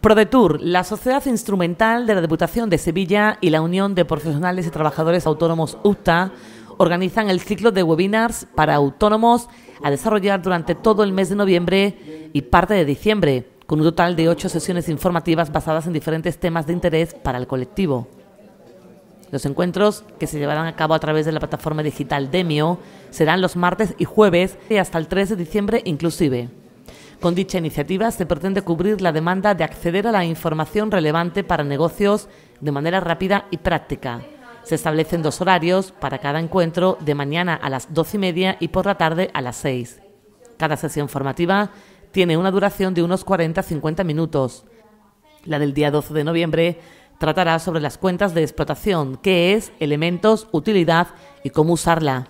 Prodetour, la Sociedad Instrumental de la Diputación de Sevilla y la Unión de Profesionales y Trabajadores Autónomos UTA, organizan el ciclo de webinars para autónomos a desarrollar durante todo el mes de noviembre y parte de diciembre, con un total de ocho sesiones informativas basadas en diferentes temas de interés para el colectivo. Los encuentros, que se llevarán a cabo a través de la plataforma digital Demio, serán los martes y jueves y hasta el 3 de diciembre inclusive. Con dicha iniciativa se pretende cubrir la demanda de acceder a la información relevante para negocios de manera rápida y práctica. Se establecen dos horarios para cada encuentro, de mañana a las doce y media y por la tarde a las seis. Cada sesión formativa tiene una duración de unos 40-50 minutos. La del día 12 de noviembre tratará sobre las cuentas de explotación, qué es, elementos, utilidad y cómo usarla.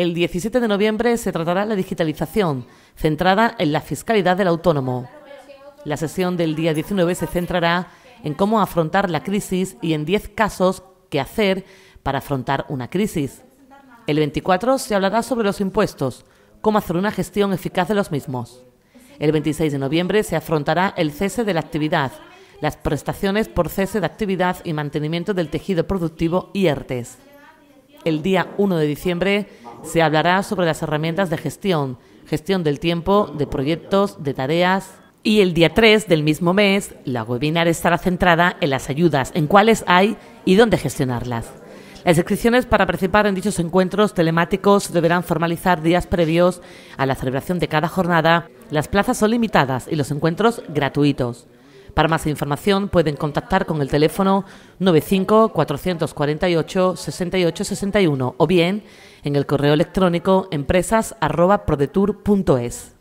El 17 de noviembre se tratará la digitalización, centrada en la fiscalidad del autónomo. La sesión del día 19 se centrará en cómo afrontar la crisis y en 10 casos que hacer para afrontar una crisis. El 24 se hablará sobre los impuestos, cómo hacer una gestión eficaz de los mismos. El 26 de noviembre se afrontará el cese de la actividad, las prestaciones por cese de actividad y mantenimiento del tejido productivo y ERTES. El día 1 de diciembre se hablará sobre las herramientas de gestión, gestión del tiempo, de proyectos, de tareas. Y el día 3 del mismo mes, la webinar estará centrada en las ayudas, en cuáles hay y dónde gestionarlas. Las inscripciones para participar en dichos encuentros telemáticos deberán formalizar días previos a la celebración de cada jornada. Las plazas son limitadas y los encuentros gratuitos. Para más información pueden contactar con el teléfono 95 448 68 61 o bien en el correo electrónico empresas@prodetour.es.